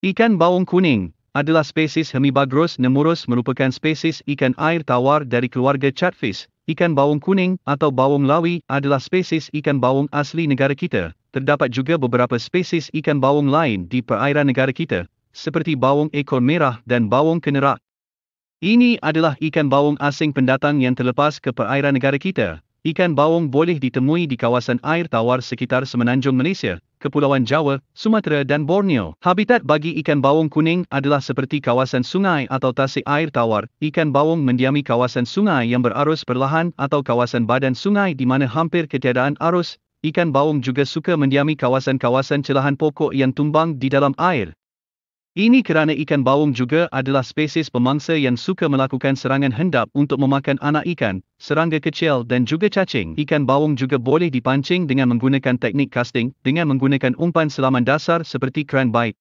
Ikan baung kuning adalah spesies Hemibagros nemurus merupakan spesies ikan air tawar dari keluarga Chatfish. Ikan baung kuning atau baung lawi adalah spesies ikan baung asli negara kita. Terdapat juga beberapa spesies ikan baung lain di perairan negara kita, seperti baung ekor merah dan baung kenerak. Ini adalah ikan baung asing pendatang yang terlepas ke perairan negara kita ikan bawang boleh ditemui di kawasan air tawar sekitar semenanjung Malaysia, Kepulauan Jawa, Sumatera dan Borneo. Habitat bagi ikan bawang kuning adalah seperti kawasan sungai atau tasik air tawar. Ikan bawang mendiami kawasan sungai yang berarus perlahan atau kawasan badan sungai di mana hampir ketiadaan arus. Ikan bawang juga suka mendiami kawasan-kawasan celahan pokok yang tumbang di dalam air. Ini kerana ikan bawang juga adalah spesies pemangsa yang suka melakukan serangan hendap untuk memakan anak ikan, serangga kecil dan juga cacing. Ikan bawang juga boleh dipancing dengan menggunakan teknik casting dengan menggunakan umpan selaman dasar seperti crankbait.